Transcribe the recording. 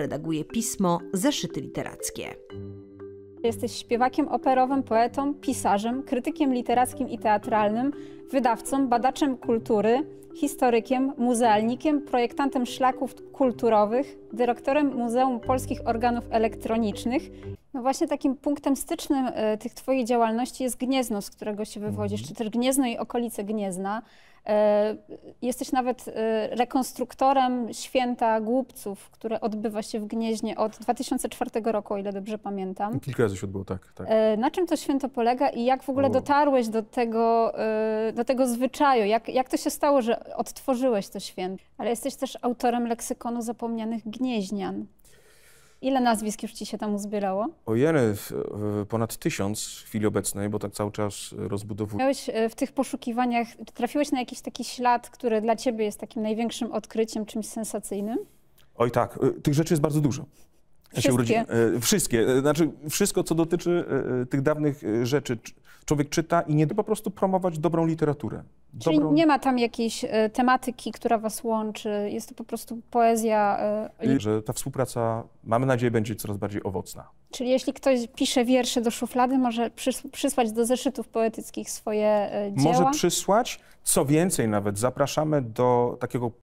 redaguje pismo Zeszyty Literackie. Jesteś śpiewakiem operowym, poetą, pisarzem, krytykiem literackim i teatralnym, wydawcą, badaczem kultury, historykiem, muzealnikiem, projektantem szlaków kulturowych, dyrektorem Muzeum Polskich Organów Elektronicznych no właśnie takim punktem stycznym e, tych Twojej działalności jest Gniezno, z którego się wywodzisz, mhm. czy też Gniezno i okolice Gniezna. E, jesteś nawet e, rekonstruktorem święta głupców, które odbywa się w Gnieźnie od 2004 roku, o ile dobrze pamiętam. Kilka razy się odbyło, tak. tak. Na czym to święto polega i jak w ogóle o. dotarłeś do tego, do tego zwyczaju? Jak, jak to się stało, że odtworzyłeś to święto? Ale jesteś też autorem leksykonu zapomnianych gnieźnian. Ile nazwisk już ci się tam uzbierało? Ojej, ponad tysiąc w chwili obecnej, bo tak cały czas rozbudowuję. Miałeś e, w tych poszukiwaniach, trafiłeś na jakiś taki ślad, który dla ciebie jest takim największym odkryciem, czymś sensacyjnym? Oj tak, e, tych rzeczy jest bardzo dużo. Wszystkie. Urodzi... E, wszystkie. E, znaczy, wszystko, co dotyczy e, tych dawnych rzeczy. Człowiek czyta i nie po prostu promować dobrą literaturę. Dobrą... Czyli nie ma tam jakiejś tematyki, która was łączy. Jest to po prostu poezja. że ta współpraca, mamy nadzieję, będzie coraz bardziej owocna. Czyli jeśli ktoś pisze wiersze do szuflady, może przysłać do zeszytów poetyckich swoje dzieła? Może przysłać. Co więcej, nawet zapraszamy do takiego